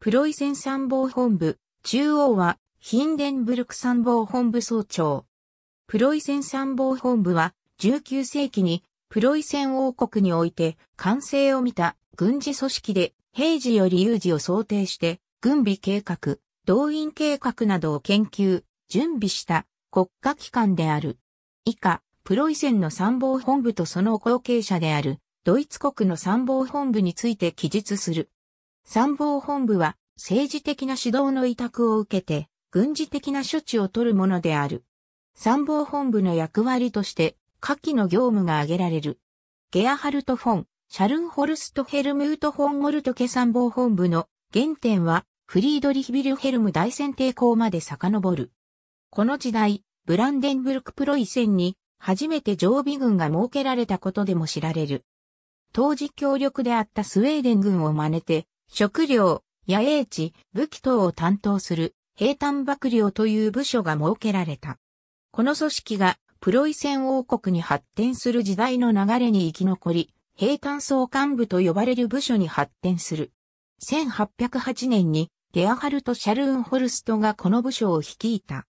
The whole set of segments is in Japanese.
プロイセン参謀本部、中央はヒンデンブルク参謀本部総長。プロイセン参謀本部は19世紀にプロイセン王国において完成を見た軍事組織で平時より有事を想定して軍備計画、動員計画などを研究、準備した国家機関である。以下、プロイセンの参謀本部とその後継者であるドイツ国の参謀本部について記述する。参謀本部は政治的な指導の委託を受けて軍事的な処置を取るものである。参謀本部の役割として下記の業務が挙げられる。ゲアハルト・フォン、シャルンホルスト・ヘルムート・フォン・モルトケ参謀本部の原点はフリードリヒビルヘルム大戦抵抗まで遡る。この時代、ブランデンブルクプロイセンに初めて常備軍が設けられたことでも知られる。当時強力であったスウェーデン軍を真似て、食料、野営地、武器等を担当する兵坦幕僚という部署が設けられた。この組織がプロイセン王国に発展する時代の流れに生き残り、兵坦総幹部と呼ばれる部署に発展する。1808年にゲアハルト・シャルーンホルストがこの部署を率いた。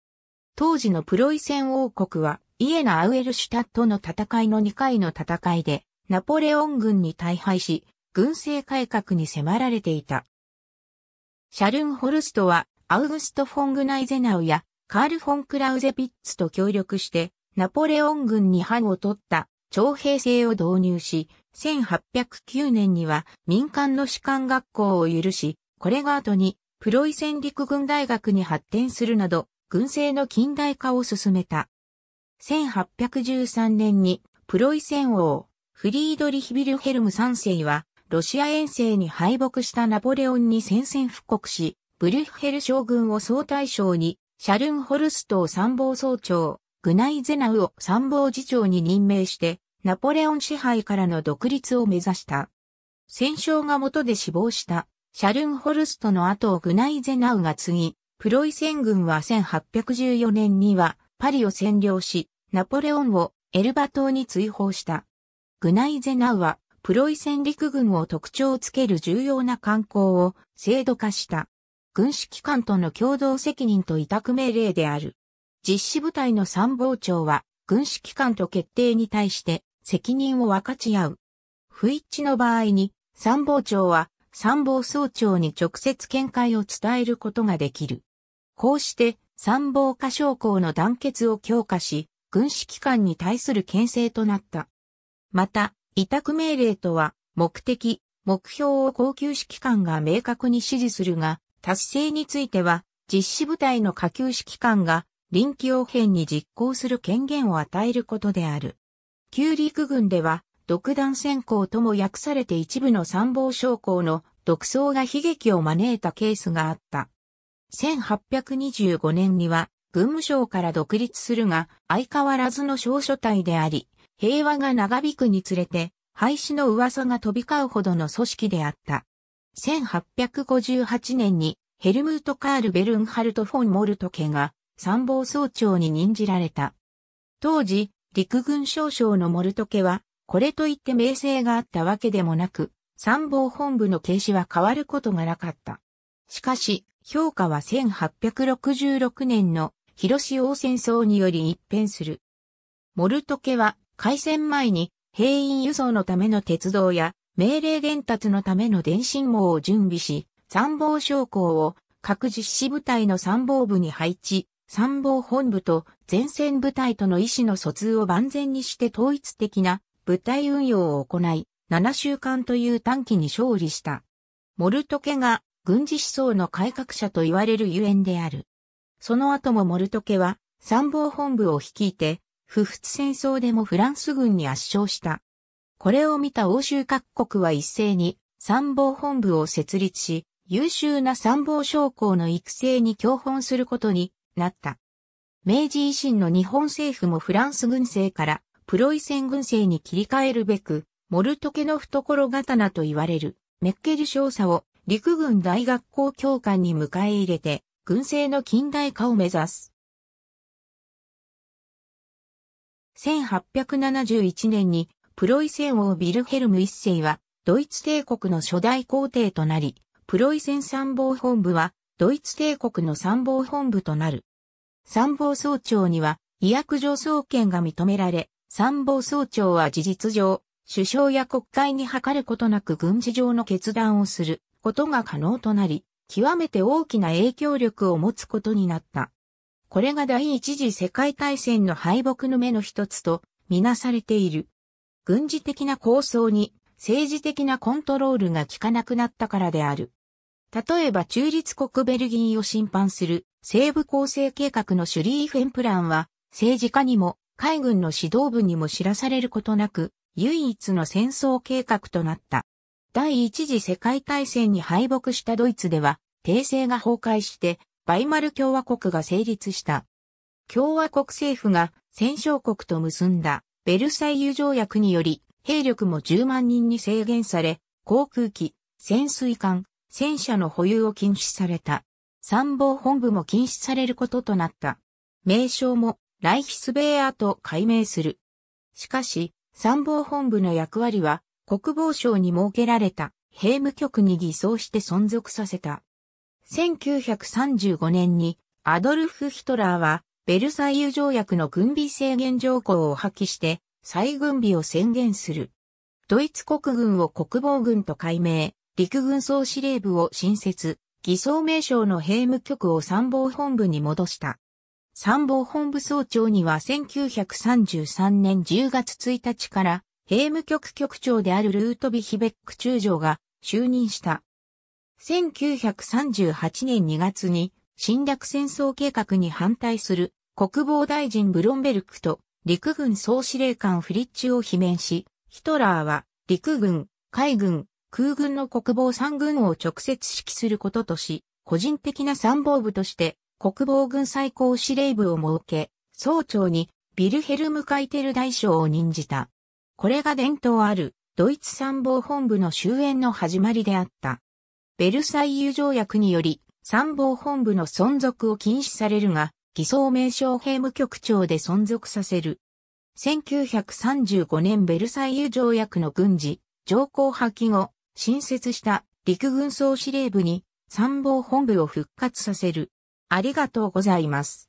当時のプロイセン王国はイエナ・アウエルシュタットの戦いの2回の戦いでナポレオン軍に大敗し、軍政改革に迫られていた。シャルンホルストは、アウグスト・フォングナイゼナウや、カール・フォン・クラウゼピッツと協力して、ナポレオン軍に班を取った徴兵制を導入し、1809年には民間の士官学校を許し、これが後にプロイセン陸軍大学に発展するなど、軍政の近代化を進めた。1813年にプロイセン王、フリードリヒビルヘルム3世はロシア遠征に敗北したナポレオンに宣戦布復刻し、ブリュッヘル将軍を総大将に、シャルンホルストを参謀総長、グナイゼナウを参謀次長に任命して、ナポレオン支配からの独立を目指した。戦勝が元で死亡した、シャルンホルストの後をグナイゼナウが継ぎ、プロイセン軍は1814年にはパリを占領し、ナポレオンをエルバ島に追放した。グナイゼナウはプロイセン陸軍を特徴をつける重要な観光を制度化した。軍事機関との共同責任と委託命令である。実施部隊の参謀長は、軍事機関と決定に対して責任を分かち合う。不一致の場合に、参謀長は参謀総長に直接見解を伝えることができる。こうして、参謀下将校の団結を強化し、軍事機関に対する牽制となった。また、委託命令とは、目的、目標を高級指揮官が明確に指示するが、達成については、実施部隊の下級指揮官が臨機応変に実行する権限を与えることである。旧陸軍では、独断専行とも訳されて一部の参謀将校の独走が悲劇を招いたケースがあった。1825年には、軍務省から独立するが、相変わらずの小所帯であり、平和が長引くにつれて、廃止の噂が飛び交うほどの組織であった。1858年にヘルムート・カール・ベルンハルト・フォン・モルトケが参謀総長に任じられた。当時、陸軍少将のモルトケは、これといって名声があったわけでもなく、参謀本部の形式は変わることがなかった。しかし、評価は1866年の広島戦争により一変する。モルトケは開戦前に兵員輸送のための鉄道や命令伝達のための電信網を準備し、参謀将校を各実施部隊の参謀部に配置、参謀本部と前線部隊との意思の疎通を万全にして統一的な部隊運用を行い、7週間という短期に勝利した。モルトケが軍事思想の改革者と言われるゆえんである。その後もモルトケは参謀本部を率いて不仏戦争でもフランス軍に圧勝した。これを見た欧州各国は一斉に参謀本部を設立し、優秀な参謀将校の育成に共本することになった。明治維新の日本政府もフランス軍政からプロイセン軍政に切り替えるべく、モルトケの懐刀と言われるメッケル少佐を陸軍大学校教官に迎え入れて、軍政の近代化を目指す。1871年にプロイセン王ビルヘルム一世はドイツ帝国の初代皇帝となり、プロイセン参謀本部はドイツ帝国の参謀本部となる。参謀総長には医薬上総権が認められ、参謀総長は事実上、首相や国会に諮ることなく軍事上の決断をすることが可能となり、極めて大きな影響力を持つことになった。これが第一次世界大戦の敗北の目の一つとみなされている。軍事的な構想に政治的なコントロールが効かなくなったからである。例えば中立国ベルギーを侵犯する西部構成計画のシュリーフェンプランは政治家にも海軍の指導部にも知らされることなく唯一の戦争計画となった。第一次世界大戦に敗北したドイツでは帝政が崩壊してバイマル共和国が成立した。共和国政府が戦勝国と結んだベルサイユ条約により兵力も10万人に制限され、航空機、潜水艦、戦車の保有を禁止された。参謀本部も禁止されることとなった。名称もライヒスベーアと改名する。しかし、参謀本部の役割は国防省に設けられた兵務局に偽装して存続させた。1935年にアドルフ・ヒトラーはベルサイユ条約の軍備制限条項を破棄して再軍備を宣言する。ドイツ国軍を国防軍と改名、陸軍総司令部を新設、偽装名称の兵務局を参謀本部に戻した。参謀本部総長には1933年10月1日から、兵務局局長であるルートビヒベック中将が就任した。1938年2月に侵略戦争計画に反対する国防大臣ブロンベルクと陸軍総司令官フリッチを罷免し、ヒトラーは陸軍、海軍、空軍の国防三軍を直接指揮することとし、個人的な参謀部として国防軍最高司令部を設け、総長にビルヘルム・カイテル大将を任じた。これが伝統あるドイツ参謀本部の終焉の始まりであった。ベルサイユ条約により、参謀本部の存続を禁止されるが、偽装名称兵務局長で存続させる。1935年ベルサイユ条約の軍事、条項破棄後、新設した陸軍総司令部に参謀本部を復活させる。ありがとうございます。